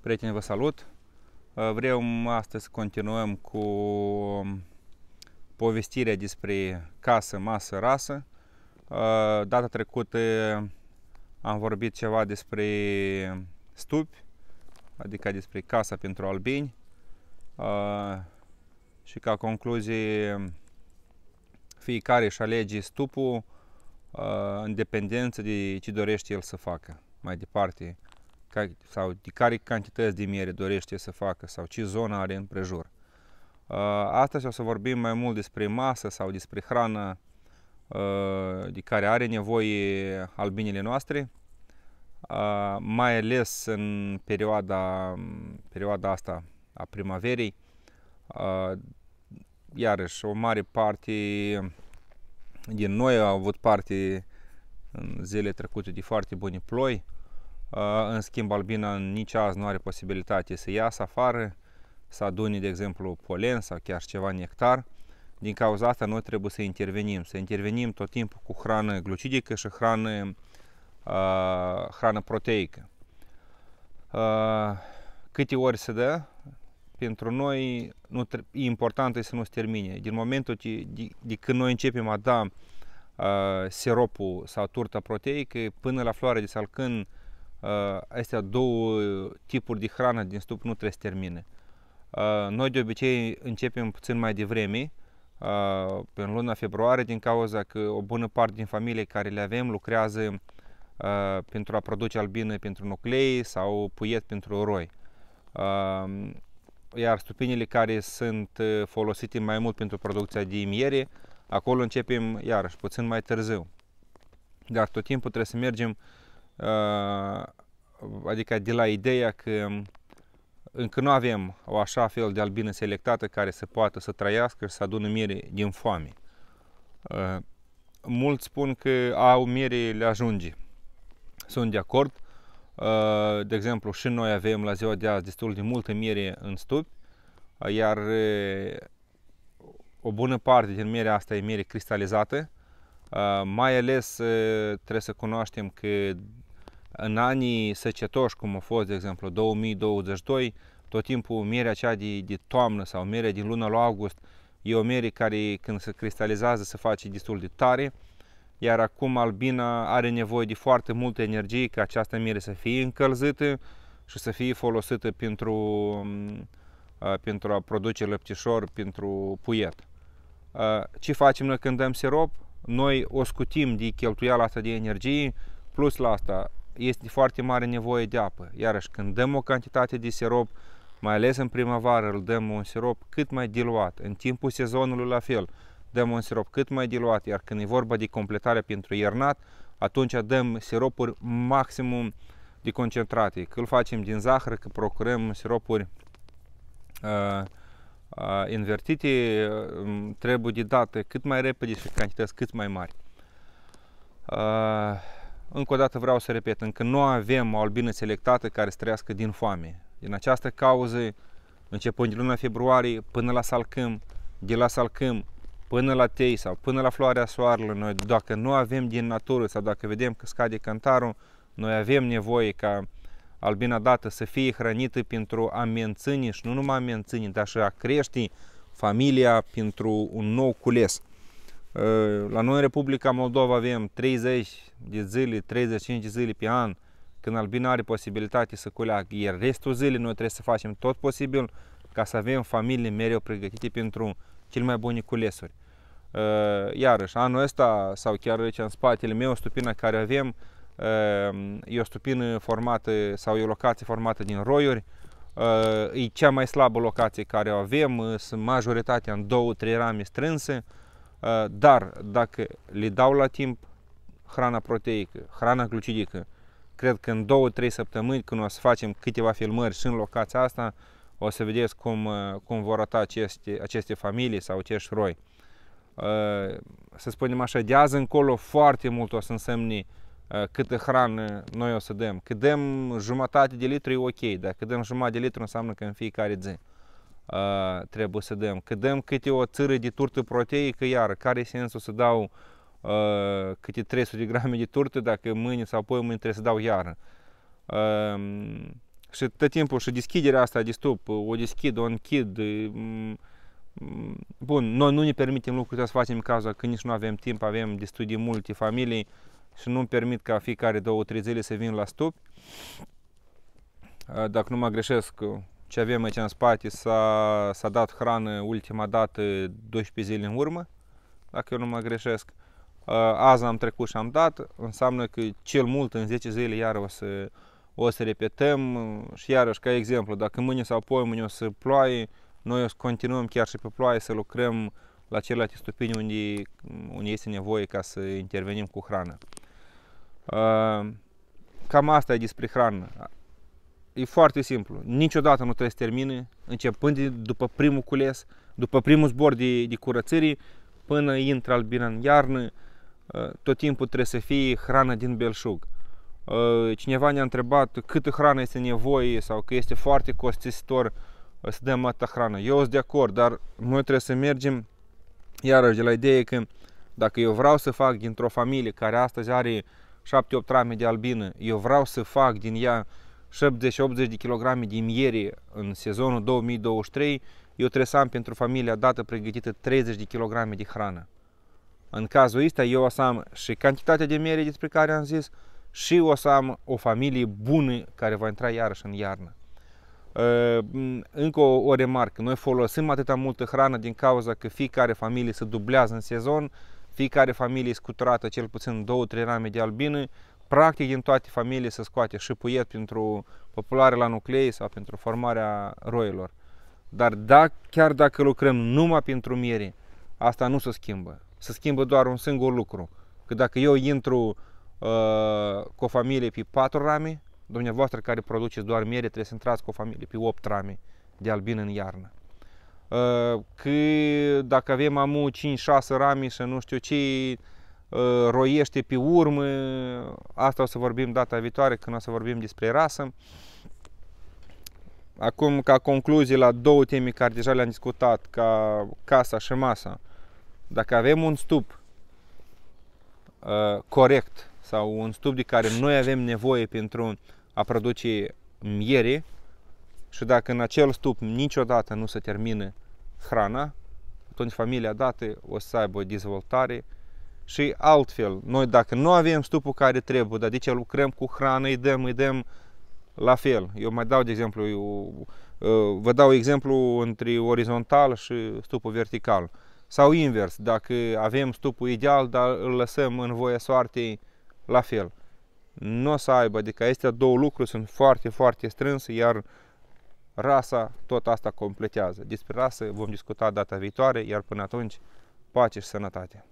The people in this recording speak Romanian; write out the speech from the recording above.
Prieteni, vă salut! Uh, Vrem astăzi să continuăm cu povestirea despre casă, masă, rasă. Uh, data trecută am vorbit ceva despre stupi, adică despre casa pentru albini. Uh, și ca concluzie, fiecare își alege stupul în dependență de ce dorește el să facă mai departe sau de care cantități de miere dorește să facă sau ce zonă are în prejur. Uh, astăzi o să vorbim mai mult despre masă sau despre hrană uh, de care are nevoie albinele noastre, uh, mai ales în perioada, perioada asta a primaverii. Iarăși, o mare parte din noi au avut parte în zilele trecute de foarte bune ploi, în schimb, albina nici azi nu are posibilitate să iasă afară, să adune, de exemplu, polen sau chiar ceva nectar. Din cauza asta noi trebuie să intervenim, să intervenim tot timpul cu hrană glucidică și hrană, hrană proteică. câte ori se dă, pentru noi nu e important să nu se termine. Din momentul de, de, de când noi începem a da uh, siropul sau turta proteică, până la floare de salcân Uh, astea două tipuri de hrană din stup nu trebuie să termine. Uh, noi de obicei începem puțin mai devreme, uh, în luna februarie, din cauza că o bună parte din familie care le avem lucrează pentru a produce albine, pentru nuclei sau puiet pentru roi. Iar stupinile care sunt folosite mai mult pentru producția de miere, acolo începem iarăși puțin mai târziu. Dar tot timpul trebuie să mergem uh, Uh, adică de la ideea că um, încă nu avem o așa fel de albină selectată care să poată să trăiască și să adună miere din foame. Uh, mulți spun că au miere, le ajunge. Sunt de acord. Uh, de exemplu, și noi avem la ziua de azi destul de multă miere în stupi, iar o bună parte din mierea asta e miere cristalizată. Mai ales trebuie să cunoaștem că în anii secetoși, cum a fost, de exemplu, 2022, tot timpul mierea aceea de, de toamnă sau mierea din luna lui august e o miere care când se cristalizează se face destul de tare, iar acum albina are nevoie de foarte multă energie ca această miere să fie încălzită și să fie folosită pentru, mm, pentru a produce lăptișor, pentru puiet. Ce facem noi când dăm sirop? Noi o scutim de cheltuiala asta de energie, plus la asta este foarte mare nevoie de apă. Iarăși, când dăm o cantitate de sirop, mai ales în primăvară, îl dăm un sirop cât mai diluat. În timpul sezonului, la fel, dăm un sirop cât mai diluat, iar când e vorba de completare pentru iernat, atunci dăm siropuri maximum de concentrate. Când îl facem din zahăr, că procurăm siropuri uh, uh, invertite, uh, trebuie de dată cât mai repede și cantități cât mai mari. Uh, încă o dată vreau să repet, încă nu avem o albină selectată care să trăiască din foame. Din această cauză, începând din luna februarie până la salcâm, de la salcâm până la tei sau până la floarea soarelui, noi dacă nu avem din natură sau dacă vedem că scade cantarul, noi avem nevoie ca albina dată să fie hrănită pentru a menține și nu numai a menține, dar și a crește familia pentru un nou cules. Ă, la noi în Republica Moldova avem 30 de zile, 35 de zile pe an când albina are posibilitate să culeagă, iar restul zilei noi trebuie să facem tot posibil ca să avem familii mereu pregătite pentru cel mai bune culesuri. Ă, iarăși, anul ăsta, sau chiar aici în spatele meu, stupina care avem, ă, e o stupină formată sau e o locație formată din roiuri, e cea mai slabă locație care o avem, sunt majoritatea în două, trei rame strânse, Uh, dar dacă le dau la timp hrana proteică, hrana glucidică, cred că în 2-3 săptămâni, când o să facem câteva filmări și în locația asta, o să vedeți cum, uh, cum vor arăta aceste, aceste familii sau acești roi. Uh, să spunem așa, de azi încolo foarte mult o să însemne câtă hrană noi o să dăm. Cât dăm jumătate de litru e ok, cât dăm jumătate de litru înseamnă că în fiecare zi trebuie să dăm. Că dăm câte o țâră de turtă proteică, iar care e sensul să dau uh, câte 300 de grame de turtă dacă mâine sau apoi mâine trebuie să dau iară. Uh, și tot timpul și deschiderea asta de stup, o deschid, o închid. Bun, noi nu ne permitem lucrurile să facem cazul că nici nu avem timp, avem destul de multe familii și nu-mi permit ca fiecare două, trei zile să vin la stup. Dacă nu mă greșesc, ce avem aici în spate s-a, dat hrană ultima dată 12 zile în urmă, dacă eu nu mă greșesc. Azi am trecut și am dat, înseamnă că cel mult în 10 zile iar o să, o să repetăm și iarăși ca exemplu, dacă mâine sau poi mâine o să ploaie, noi o să continuăm chiar și pe ploaie să lucrăm la celelalte stupini unde, unde este nevoie ca să intervenim cu hrană. Cam asta e despre hrană e foarte simplu. Niciodată nu trebuie să termine, începând de, după primul cules, după primul zbor de, de curățării, până intră albina în iarnă, ă, tot timpul trebuie să fie hrană din belșug. Ă, cineva ne-a întrebat câtă hrană este nevoie sau că este foarte costisitor ă, să dăm atâta hrană. Eu sunt de acord, dar noi trebuie să mergem iarăși de la ideea că dacă eu vreau să fac dintr-o familie care astăzi are 7-8 rame de albină, eu vreau să fac din ea 70-80 de kg de ieri în sezonul 2023, eu trebuie să am pentru familia dată pregătită 30 de kg de hrană. În cazul ăsta eu o să am și cantitatea de miere despre care am zis și o să am o familie bună care va intra iarăși în iarnă. Ă, încă o, o remarcă, noi folosim atâta multă hrană din cauza că fiecare familie se dublează în sezon, fiecare familie scuturată cel puțin 2-3 rame de albine, Practic, din toate familiile se scoate și puiet pentru populare la nuclei sau pentru formarea roilor. Dar da, chiar dacă lucrăm numai pentru miere, asta nu se schimbă. Se schimbă doar un singur lucru. Că dacă eu intru uh, cu o familie pe patru rame, dumneavoastră care produceți doar miere trebuie să intrați cu o familie pe opt rame de albin în iarnă. Uh, că dacă avem amu 5-6 rame și nu știu ce, Ă, roiește pe urmă. Asta o să vorbim data viitoare când o să vorbim despre rasă. Acum, ca concluzie la două teme care deja le-am discutat, ca casa și masa. Dacă avem un stup uh, corect sau un stup de care noi avem nevoie pentru a produce miere și dacă în acel stup niciodată nu se termină hrana, atunci familia dată o să aibă o dezvoltare și altfel. Noi dacă nu avem stupul care trebuie, dar de ce lucrăm cu hrană, îi dăm, îi dăm la fel. Eu mai dau de exemplu, eu, uh, vă dau exemplu între orizontal și stupul vertical. Sau invers, dacă avem stupul ideal, dar îl lăsăm în voia soartei la fel. Nu o să aibă, adică acestea două lucruri sunt foarte, foarte strânse, iar rasa tot asta completează. Despre rasă vom discuta data viitoare, iar până atunci, pace și sănătate!